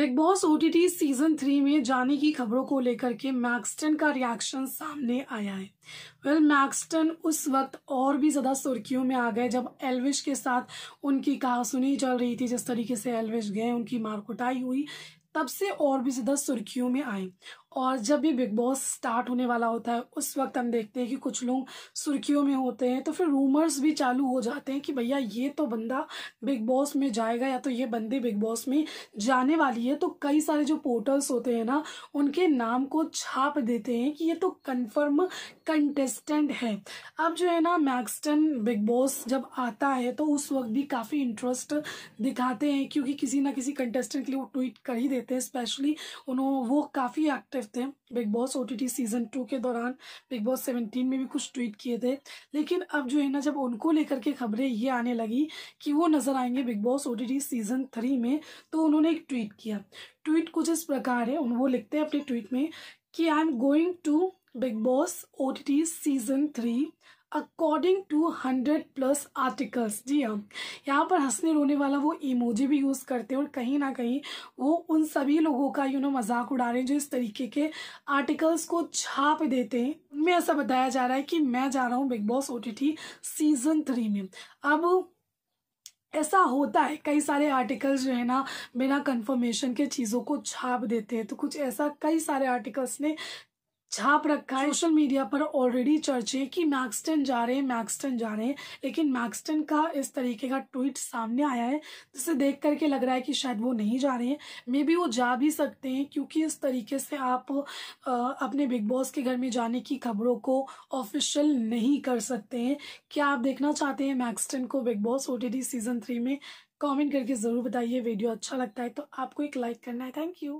big Boss OTT season three में जाने की खबरों को लेकर के मैक्सटन का रिएक्शन सामने आया है वेल well, मैक्सटन उस वक्त और भी ज़्यादा सुर्खियों में आ गए जब एलविश के साथ उनकी कहासुनी चल रही थी जिस तरीके से एलविश गए उनकी मारकुटाई हुई तब से और भी ज़्यादा सुर्खियों में आए और जब भी बिग बॉस स्टार्ट होने वाला होता है उस वक्त हम देखते हैं कि कुछ लोग सुर्खियों में होते हैं तो फिर रूमर्स भी चालू हो जाते हैं कि भैया ये तो बंदा बिग बॉस में जाएगा या तो ये बंदे बिग बॉस में जाने वाली है तो कई सारे जो पोर्टल्स होते हैं ना उनके नाम को छाप देते हैं कि ये तो कन्फर्म कंटेस्टेंट है अब जो है ना मैक्सटन बिग बॉस जब आता है तो उस वक्त भी काफ़ी इंटरेस्ट दिखाते हैं क्योंकि किसी ना किसी कंटेस्टेंट के लिए वो ट्वीट कर ही देते हैं स्पेशली उन्होंने वो काफ़ी एक्टिव करते हैं Bigg Boss O season two के दौरान बिग बॉस सेवनटीन में भी कुछ ट्वीट किए थे लेकिन अब जो है ना जब उनको लेकर के खबरें ये आने लगी कि वो नज़र आएंगे Bigg Boss O season three में तो उन्होंने एक ट्वीट किया ट्वीट कुछ इस प्रकार है वो लिखते हैं अपने ट्वीट में कि I am going to Bigg Boss O season three according to hundred plus articles जी हाँ यहाँ पर हंसने रोने वाला वो इमोजी भी यूज़ करते हैं और कहीं ना कहीं वो उन सभी लोगों का यू नो मजाक उड़ा रहे हैं जो इस तरीके के आर्टिकल्स को छाप देते हैं उनमें ऐसा बताया जा रहा है कि मैं जा रहा हूँ Bigg Boss O season three में अब ऐसा होता है कई सारे आर्टिकल्स जो है ना बिना कंफर्मेशन के चीज़ों को छाप देते हैं तो कुछ ऐसा कई सारे आर्टिकल्स ने छाप रखा है सोशल मीडिया पर ऑलरेडी चर्चे कि मैक्सटन जा रहे हैं मैक्सटन जा रहे हैं लेकिन मैक्सटन का इस तरीके का ट्वीट सामने आया है जिसे देख करके लग रहा है कि शायद वो नहीं जा रहे हैं मे बी वो जा भी सकते हैं क्योंकि इस तरीके से आप आ, अपने बिग बॉस के घर में जाने की खबरों को ऑफिशियल नहीं कर सकते हैं क्या आप देखना चाहते हैं मैक्सटन को Bigg Boss O season three में कॉमेंट करके ज़रूर बताइए वीडियो अच्छा लगता है तो आपको एक लाइक करना है थैंक यू